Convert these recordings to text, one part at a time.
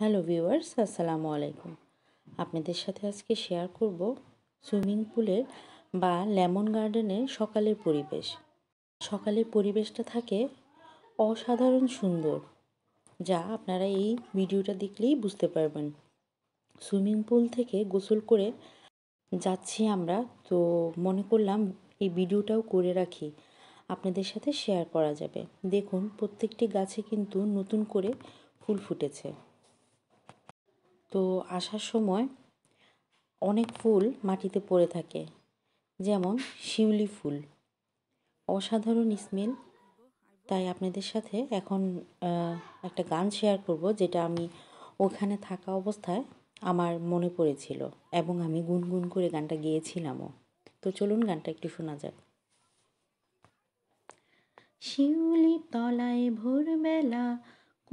hello viewers আসসালামু আলাইকুম আপনাদের সাথে আজকে শেয়ার করব সুইমিং পুলের বা লেমন গার্ডেনের সকালের পরিবেশ সকালের পরিবেশটা থাকে অসাধারণ সুন্দর যা আপনারা এই ভিডিওটা দেখলেই বুঝতে পারবেন সুইমিং পুল থেকে গোসল করে যাচ্ছি আমরা তো মনে করলাম এই ভিডিওটাও করে রাখি আপনাদের সাথে শেয়ার করা যাবে দেখুন প্রত্যেকটি গাছে কিন্তু নতুন করে ফুল ফুটেছে তো আসার সময় অনেক ফুল মাটিতে পড়ে থাকে যেমন শিউলি ফুল অসাধারণ স্মেল তাই আপনাদের সাথে এখন একটা গান শেয়ার করব যেটা আমি ওখানে থাকা অবস্থায় আমার মনে পড়েছিল এবং আমি গুনগুন করে গানটা গেয়েছিলামও তো চলুন গানটা একটু শোনা যাক শিউলি তলায়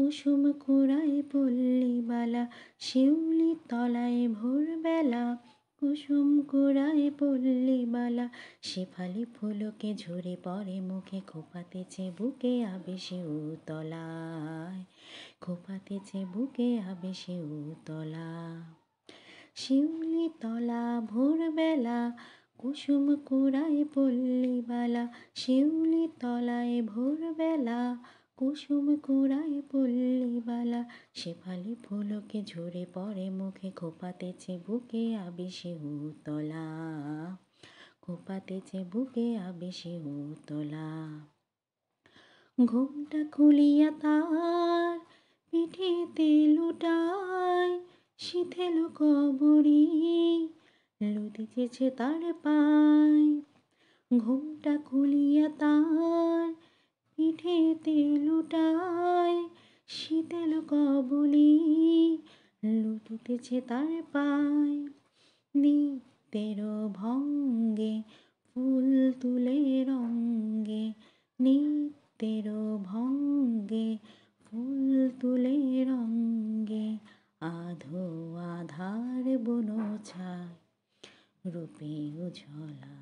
কুসুম কুড়ায় পল্লীবালা শিউলি তলায় ভোরবেলা কুসুম কুড়ায় পল্লীবালা শেফালি ফুলকে ঝরে পড়ে মুখে খোপাতেছে বুকে আবেশে উতলায় খোপাতেছে বুকে আবেশে উতলা শিউলি তলা ভোরবেলা কুসুম কুড়ায় পল্লীবালা শিউলি তলায় ভোরবেলা কুসুম কুড়ায় পল্লী বালা শেফালি ফুলকে ঝরে পড়ে মুখে খোপাতেছে বুকে আবেশে উতলা খোপাতেছে বুকে আবেশে উতলা ঘুমটা খুলিয়া তার পিঠেতে লুটায় শীতেল কবরি লুটিতেছে তার পায় ঘুমটা খুলিয়া তার পিঠেতে লুটায় শীতল কবলি লুটুতেছে তার পায় নিত্যের ভঙ্গে ফুল তুলে রঙ্গে নিত্যের ভঙ্গে ফুল তুলে রঙ্গে আধো আধার বনো ছায় রূপে উঝলা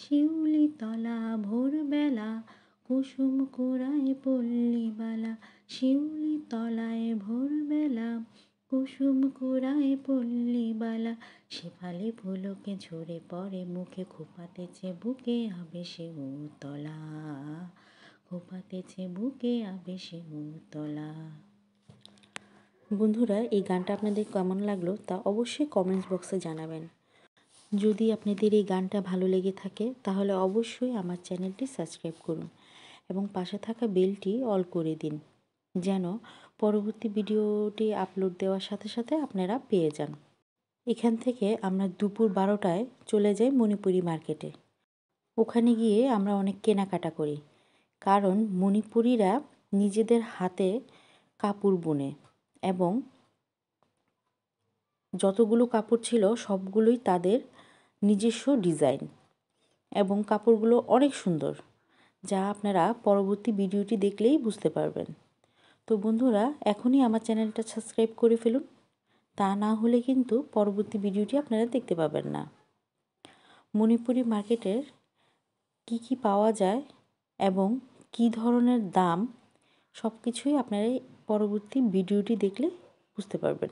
শিউলি তলা ভোরবেলা কুসুম কোরায় পল্লীবালা শিউলি তলায় ভোরবেলা কুসুম কোরায় পল্লীবালা শেফালি ফুলকে ঝরে পড়ে মুখে খোপাতেছে বুকে সে উতলা খোপাতেছে বুকে সে উতলা বন্ধুরা এই গানটা আপনাদের কেমন লাগলো তা অবশ্যই কমেন্টস বক্সে জানাবেন যদি আপনাদের এই গানটা ভালো লেগে থাকে তাহলে অবশ্যই আমার চ্যানেলটি সাবস্ক্রাইব করুন এবং পাশে থাকা বেলটি অল করে দিন যেন পরবর্তী ভিডিওটি আপলোড দেওয়ার সাথে সাথে আপনারা পেয়ে যান এখান থেকে আমরা দুপুর বারোটায় চলে যাই মণিপুরি মার্কেটে ওখানে গিয়ে আমরা অনেক কেনাকাটা করি কারণ মণিপুরীরা নিজেদের হাতে কাপড় বুনে এবং যতগুলো কাপড় ছিল সবগুলোই তাদের নিজস্ব ডিজাইন এবং কাপড়গুলো অনেক সুন্দর যা আপনারা পরবর্তী ভিডিওটি দেখলেই বুঝতে পারবেন তো বন্ধুরা এখনই আমার চ্যানেলটা সাবস্ক্রাইব করে ফেলুন তা না হলে কিন্তু পরবর্তী ভিডিওটি আপনারা দেখতে পাবেন না মণিপুরি মার্কেটের কি কি পাওয়া যায় এবং কি ধরনের দাম সব কিছুই আপনারা পরবর্তী ভিডিওটি দেখলে বুঝতে পারবেন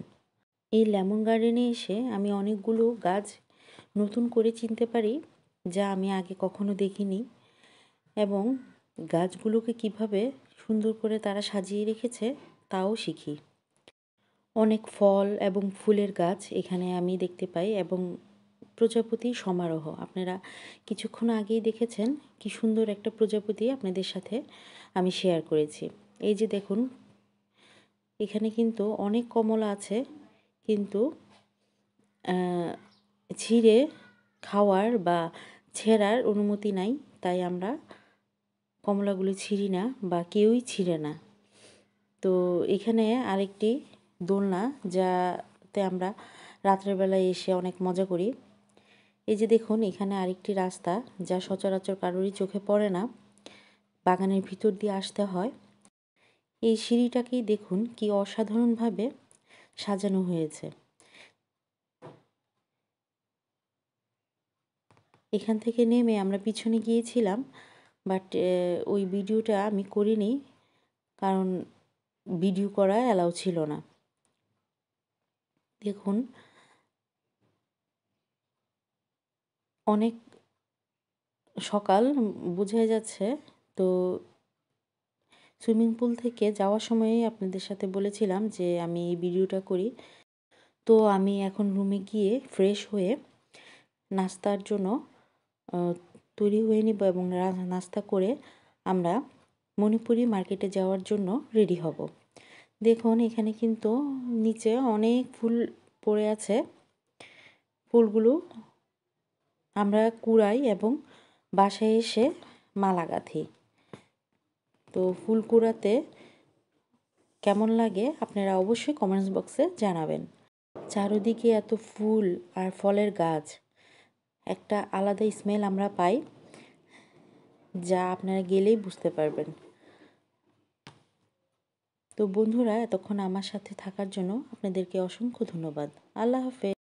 এই লেমন গার্ডেনে এসে আমি অনেকগুলো গাছ নতুন করে চিনতে পারি যা আমি আগে কখনো দেখিনি এবং গাছগুলোকে কিভাবে সুন্দর করে তারা সাজিয়ে রেখেছে তাও শিখি অনেক ফল এবং ফুলের গাছ এখানে আমি দেখতে পাই এবং প্রজাপতি সমারোহ আপনারা কিছুক্ষণ আগেই দেখেছেন কি সুন্দর একটা প্রজাপতি আপনাদের সাথে আমি শেয়ার করেছি এই যে দেখুন এখানে কিন্তু অনেক কমলা আছে কিন্তু ছিঁড়ে খাওয়ার বা ছেঁড়ার অনুমতি নাই তাই আমরা কমলাগুলো ছিঁড়ি না বা কেউই ছিঁড়ে না তো এখানে আরেকটি দোলনা যাতে আমরা রাত্রেবেলায় এসে অনেক মজা করি এই যে দেখুন এখানে আরেকটি রাস্তা যা সচরাচর কারোরই চোখে পড়ে না বাগানের ভিতর দিয়ে আসতে হয় এই সিঁড়িটাকেই দেখুন কি অসাধারণভাবে সাজানো হয়েছে এখান থেকে নেমে আমরা পিছনে গিয়েছিলাম বাট ওই ভিডিওটা আমি করিনি কারণ ভিডিও করা অ্যালাউ ছিল না দেখুন অনেক সকাল বোঝাই যাচ্ছে তো সুইমিং পুল থেকে যাওয়ার সময়ই আপনাদের সাথে বলেছিলাম যে আমি এই ভিডিওটা করি তো আমি এখন রুমে গিয়ে ফ্রেশ হয়ে নাস্তার জন্য তৈরি হয়ে নিব এবং নাস্তা করে আমরা মণিপুরি মার্কেটে যাওয়ার জন্য রেডি হব দেখুন এখানে কিন্তু নিচে অনেক ফুল পড়ে আছে ফুলগুলো আমরা কুড়াই এবং বাসায় এসে মালা গাঁথি তো ফুল কুড়াতে কেমন লাগে আপনারা অবশ্যই কমেন্টস বক্সে জানাবেন চারদিকে এত ফুল আর ফলের গাছ একটা আলাদা স্মেল আমরা পাই যা আপনারা গেলেই বুঝতে পারবেন তো বন্ধুরা এতক্ষণ আমার সাথে থাকার জন্য আপনাদেরকে অসংখ্য ধন্যবাদ আল্লাহ হাফেজ